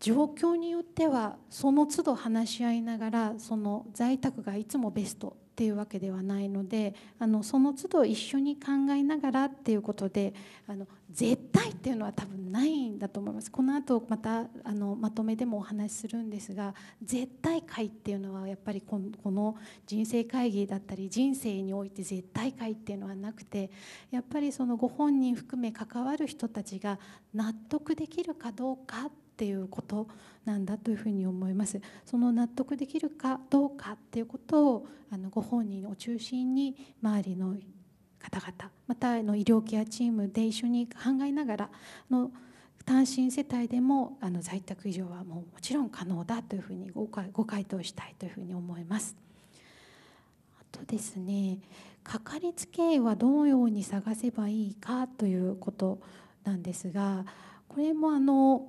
状況によってはその都度話し合いながらその在宅がいつもベストっていうわけではないのであのその都度一緒に考えながらっていうことであの絶対っていうのは多分ないんだと思いますこの後またあのまとめでもお話しするんですが絶対会っていうのはやっぱりこの人生会議だったり人生において絶対会っていうのはなくてやっぱりそのご本人含め関わる人たちが納得できるかどうかってっていうことなんだというふうに思いますその納得できるかどうかっていうことをあのご本人を中心に周りの方々またの医療ケアチームで一緒に考えながらの単身世帯でもあの在宅医療はもうもちろん可能だというふうにごご回答したいというふうに思います。あとですねかかりつけ医はどのように探せばいいかということなんですがこれもあの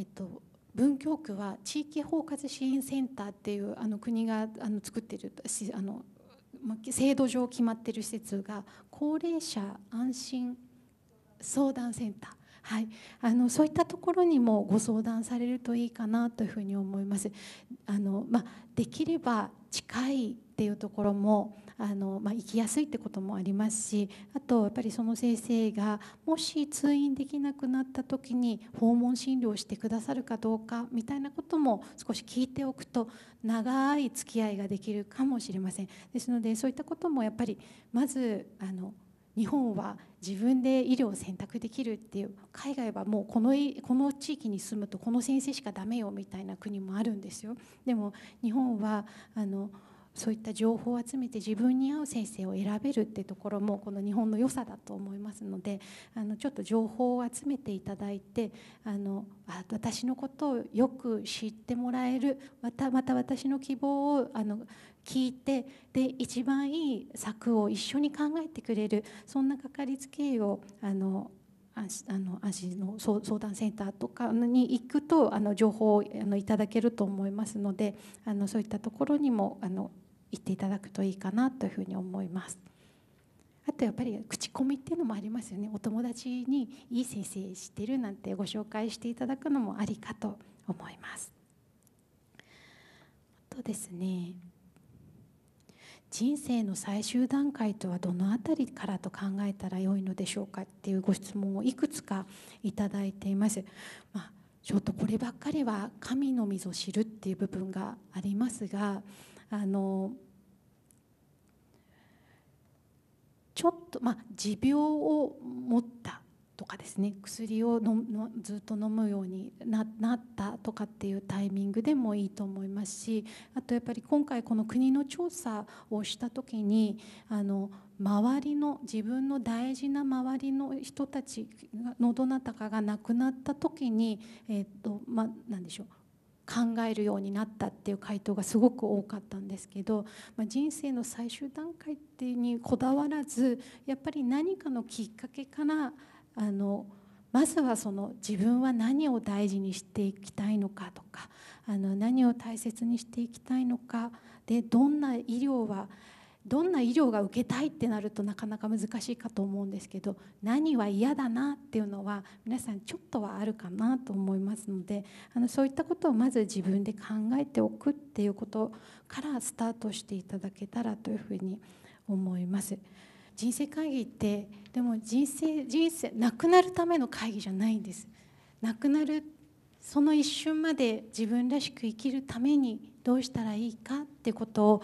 えっと、文京区は地域包括支援センターっていうあの国があの作ってるあの制度上決まってる施設が高齢者安心相談センターはい、あのそういったところにもご相談されるといいかなというふうに思います。あのまあ、できれば近いっていうところもあの、まあ、きやすいってこともありますしあとやっぱりその先生がもし通院できなくなった時に訪問診療してくださるかどうかみたいなことも少し聞いておくと長い付き合いができるかもしれません。ですのでそういったこともやっぱりまずあの日本は自分で医療を選択できるっていう海外はもうこのこの地域に住むとこの先生しかダメよみたいな国もあるんですよでも日本はあのそういった情報を集めて自分に合う先生を選べるってところもこの日本の良さだと思いますのであのちょっと情報を集めていただいてあの私のことをよく知ってもらえるまたまた私の希望をあの聞いてで一番いい策を一緒に考えてくれるそんなかかりつけ医をあのあの足の相談センターとかに行くとあの情報をあのいただけると思いますのであのそういったところにもあの行っていただくといいかなというふうに思います。あとやっぱり口コミっていうのもありますよねお友達にいい先生知ってるなんてご紹介していただくのもありかと思います。あとですね人生の最終段階とはどの辺りからと考えたらよいのでしょうかっていうご質問をいくつかいただいています。まあ、ちょっとこればっかりは神のみぞ知るっていう部分がありますがあのちょっと、まあ、持病を持ったとかですね薬をののずっと飲むようになったとかっていうタイミングでもいいと思いますしあとやっぱり今回この国の調査をした時にあの周りの自分の大事な周りの人たちのどなたかが亡くなった時に、えーとまあ、何でしょう考えるようになったっていう回答がすごく多かったんですけど、まあ、人生の最終段階ってにこだわらずやっぱり何かのきっかけからあのまずはその自分は何を大事にしていきたいのかとかあの何を大切にしていきたいのかでどんな医療はどんな医療が受けたいってなるとなかなか難しいかと思うんですけど何は嫌だなっていうのは皆さんちょっとはあるかなと思いますのであのそういったことをまず自分で考えておくっていうことからスタートしていただけたらというふうに思います。人生会議ってでも人生人生なくなるための会議じゃないんです亡くなるその一瞬まで自分らしく生きるためにどうしたらいいかってことを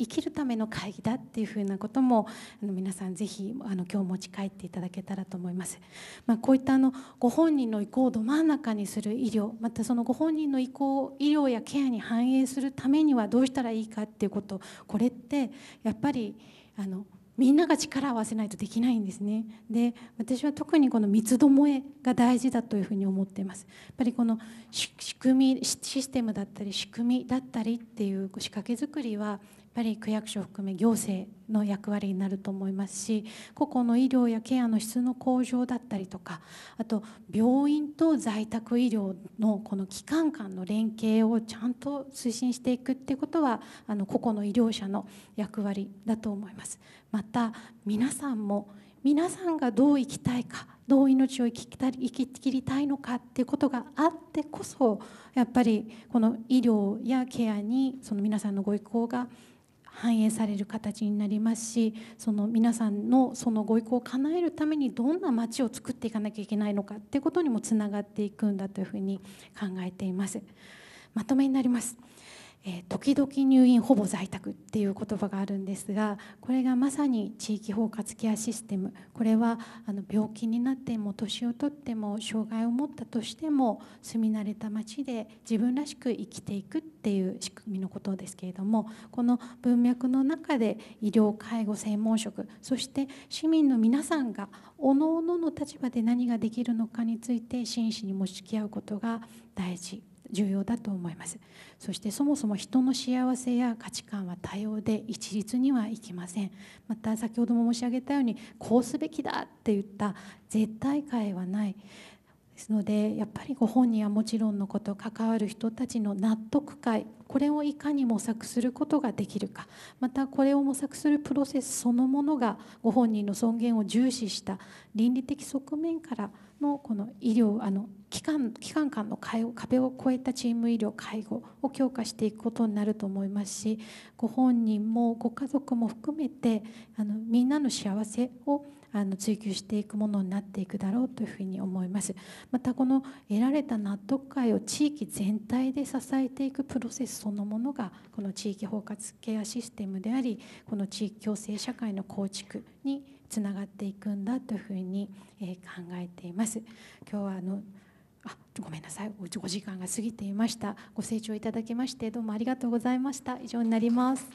生きるための会議だっていうふうなこともあの皆さんぜひあの今日持ち帰っていただけたらと思います、まあ、こういったあのご本人の意向をど真ん中にする医療またそのご本人の意向を医療やケアに反映するためにはどうしたらいいかっていうことこれってやっぱりあのみんなが力を合わせないとできないんですねで私は特にこの三つどもえが大事だというふうに思っていますやっぱりこの仕組みシステムだったり仕組みだったりっていう仕掛け作りはっぱり区役所を含め行政の役割になると思いますし個々の医療やケアの質の向上だったりとかあと病院と在宅医療のこの機関間の連携をちゃんと推進していくってことはあの個々の医療者の役割だと思います。また皆さんも皆さんがどう生きたいかどう命を生きたり生き切りたいのかっていうことがあってこそやっぱりこの医療やケアにその皆さんのご意向が反映される形になりますしその皆さんのそのご意向を叶えるためにどんな街を作っていかなきゃいけないのかっていうことにもつながっていくんだというふうに考えています。まとめになります。え時々入院ほぼ在宅っていう言葉があるんですがこれがまさに地域包括ケアシステムこれはあの病気になっても年を取っても障害を持ったとしても住み慣れた町で自分らしく生きていくっていう仕組みのことですけれどもこの文脈の中で医療介護専門職そして市民の皆さんがおのおのの立場で何ができるのかについて真摯に持ちき合うことが大事重要だと思いますそしてそもそも人の幸せや価値観は多様で一律にはいきませんまた先ほども申し上げたようにこうすべきだって言った絶対解はないですのでやっぱりご本人はもちろんのこと関わる人たちの納得会これをいかに模索することができるかまたこれを模索するプロセスそのものがご本人の尊厳を重視した倫理的側面からのこの医療あの機関機関間の壁を越えたチーム医療介護を強化していくことになると思いますしご本人もご家族も含めてあのみんなの幸せをあの追求していくものになっていくだろうというふうに思いますまたこの得られた納得会を地域全体で支えていくプロセスそのものがこの地域包括ケアシステムでありこの地域共生社会の構築につながっていくんだというふうに考えています。今日はあのあごめんなさいお時間が過ぎていましたご清聴いただきましてどうもありがとうございました以上になります